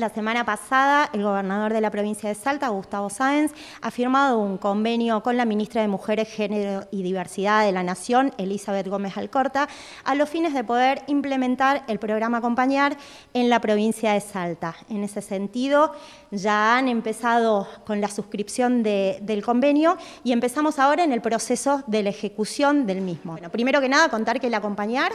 la semana pasada el gobernador de la provincia de Salta, Gustavo Sáenz, ha firmado un convenio con la ministra de Mujeres, Género y Diversidad de la Nación, Elizabeth Gómez Alcorta, a los fines de poder implementar el programa Acompañar en la provincia de Salta. En ese sentido, ya han empezado con la suscripción del convenio y empezamos ahora en el proceso de la ejecución del mismo. Bueno, primero que nada, contar que el Acompañar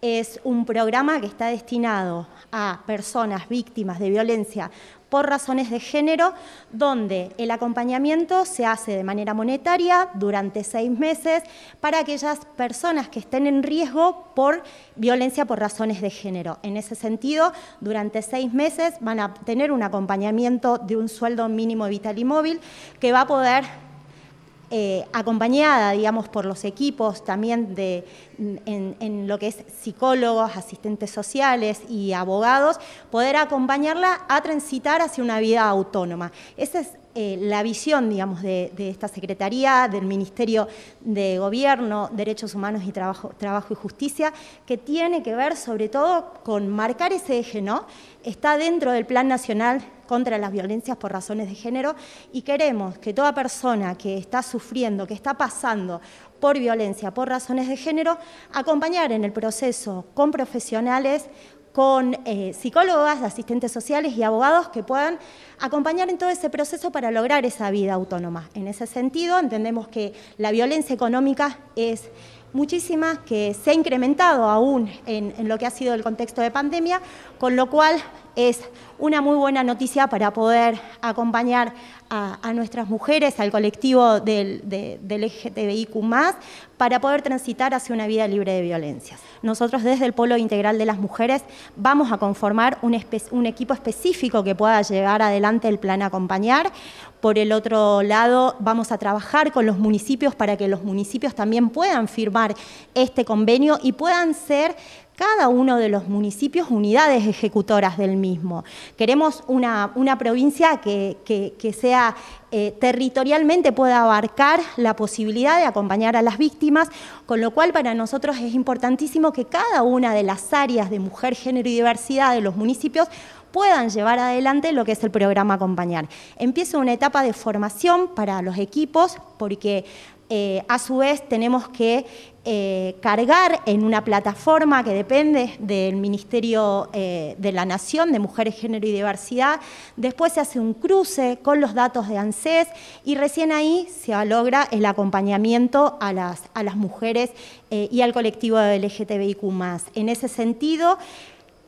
es un programa que está destinado a personas víctimas de violencia violencia por razones de género, donde el acompañamiento se hace de manera monetaria durante seis meses para aquellas personas que estén en riesgo por violencia por razones de género. En ese sentido, durante seis meses van a tener un acompañamiento de un sueldo mínimo vital y móvil que va a poder eh, acompañada, digamos, por los equipos también de, en, lo que es psicólogos, asistentes sociales y abogados, poder acompañarla a transitar hacia una vida autónoma. Esa es eh, la visión, digamos, de, esta Secretaría, del Ministerio de Gobierno, Derechos Humanos y Trabajo, Trabajo y Justicia, que tiene que ver sobre todo con marcar ese eje, ¿no? Está dentro del Plan Nacional contra las violencias por razones de género y queremos que toda persona que está sufriendo, que está pasando por violencia por razones de género, acompañar en el proceso con profesionales, con eh, psicólogas, asistentes sociales y abogados que puedan acompañar en todo ese proceso para lograr esa vida autónoma. En ese sentido, entendemos que la violencia económica es muchísima, que se ha incrementado aún en, en lo que ha sido el contexto de pandemia, con lo cual es una muy buena noticia para poder acompañar a, nuestras mujeres, al colectivo del, de, del para poder transitar hacia una vida libre de violencias. Nosotros, desde el Polo Integral de las Mujeres, vamos a conformar un, un equipo específico que pueda llevar adelante el plan Acompañar. Por el otro lado, vamos a trabajar con los municipios para que los municipios también puedan firmar este convenio y puedan ser cada uno de los municipios unidades ejecutoras del mismo. Queremos una, una provincia que, sea eh, territorialmente pueda abarcar la posibilidad de acompañar a las víctimas, con lo cual para nosotros es importantísimo que cada una de las áreas de mujer, género y diversidad de los municipios puedan llevar adelante lo que es el programa Acompañar. Empieza una etapa de formación para los equipos porque eh, a su vez tenemos que eh, cargar en una plataforma que depende del Ministerio eh, de la Nación de Mujeres, Género y Diversidad. Después se hace un cruce con los datos de ANSES y recién ahí se logra el acompañamiento a las, a las mujeres y al colectivo LGTBIQ. En ese sentido,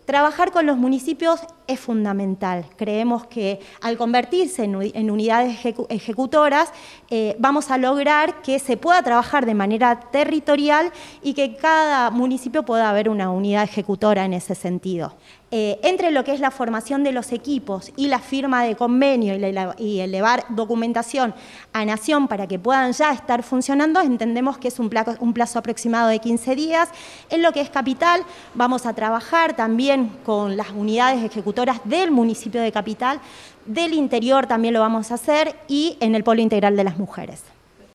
trabajar con los municipios es fundamental. Creemos que al convertirse en, unidades ejecutoras, eh, vamos a lograr que se pueda trabajar de manera territorial y que cada municipio pueda haber una unidad ejecutora en ese sentido. Eh, entre lo que es la formación de los equipos y la firma de convenio y, elevar documentación a Nación para que puedan ya estar funcionando, entendemos que es un un plazo aproximado de 15 días. En lo que es capital, vamos a trabajar también con las unidades ejecutoras del municipio de Capital, del interior también lo vamos a hacer y en el Polo Integral de las Mujeres.